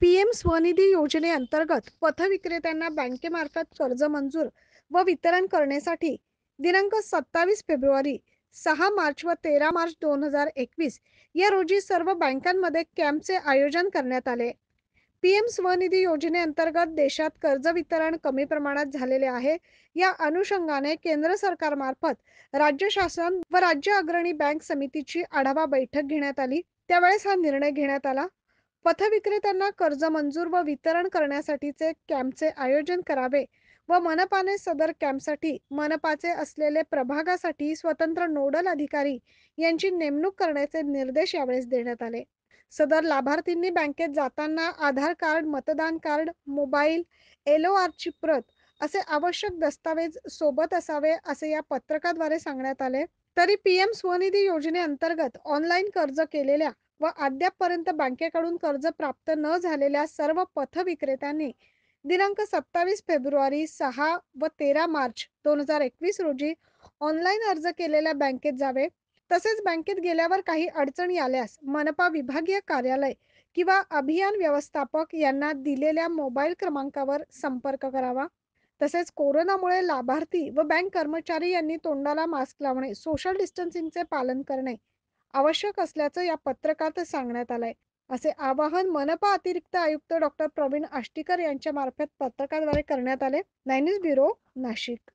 PM Svanidhi योजनेअंतर्गत पथविक्रेत्यांना बँकेमार्फत कर्ज मंजूर व वितरण करण्यासाठी दिनांक सत्तावीस फेब्रुवारी सहा मार्च व तेरा मार्च दोन हजार एकवीस या रोजी सर्व बँकांमध्ये कॅम्पचे आयोजन करण्यात आले पीएम स्वनिधी योजनेअंतर्गत देशात कर्ज वितरण कमी प्रमाणात झालेले आहे या अनुषंगाने केंद्र सरकारमार्फत राज्य शासन व राज्य अग्रणी बँक समितीची आढावा बैठक घेण्यात आली त्यावेळेस हा निर्णय घेण्यात आला पथविक्रेत्यांना कर्ज मंजूर व वितरण करण्यासाठीचे कॅम्पचे आयोजन करावे व मनपाने सदर कॅम्पसाठी मनपाचे असलेले प्रभागासाठी स्वतंत्र नोडल अधिकारी यांची नेमणूक करण्याचे निर्देश यावेळेस देण्यात आले सदर लाभार्थींनी बँकेत जाताना आधार कार्ड मतदान कार्ड मोबाईल एलो आरची प्रत असे आवश्यक दस्तावेज सोबत असावे असे या पत्रकाद्वारे सांगण्यात आले तरी पीएम स्वनिधी योजनेअंतर्गत ऑनलाईन कर्ज केलेल्या व अद्यापपर्यंत बँकेकडून कर्ज प्राप्त न झालेल्या सर्व पथविक्रेत्यांनी दिनांक सत्तावीस फेब्रुवारी सहा व तेरा मार्च दोन हजार एकवीस रोजी ऑनलाईन अर्ज केलेल्या बँकेत जावे तसेच बँकेत गेल्यावर काही अडचणी आल्यास मनपा विभागीय कार्यालय किंवा अभियान व्यवस्थापक यांना दिलेल्या मोबाईल क्रमांकावर संपर्क करावा तसेच कोरोनामुळे लाभार्थी व बँक कर्मचारी यांनी तोंडाला मास्क लावणे सोशल डिस्टन्सिंगचे पालन करणे आवश्यक असल्याचं या पत्रकात सांगण्यात आलंय असे आवाहन मनपा अतिरिक्त आयुक्त डॉक्टर प्रवीण आष्टीकर यांच्या मार्फत पत्रकाद्वारे करण्यात आले नाईन ब्युरो नाशिक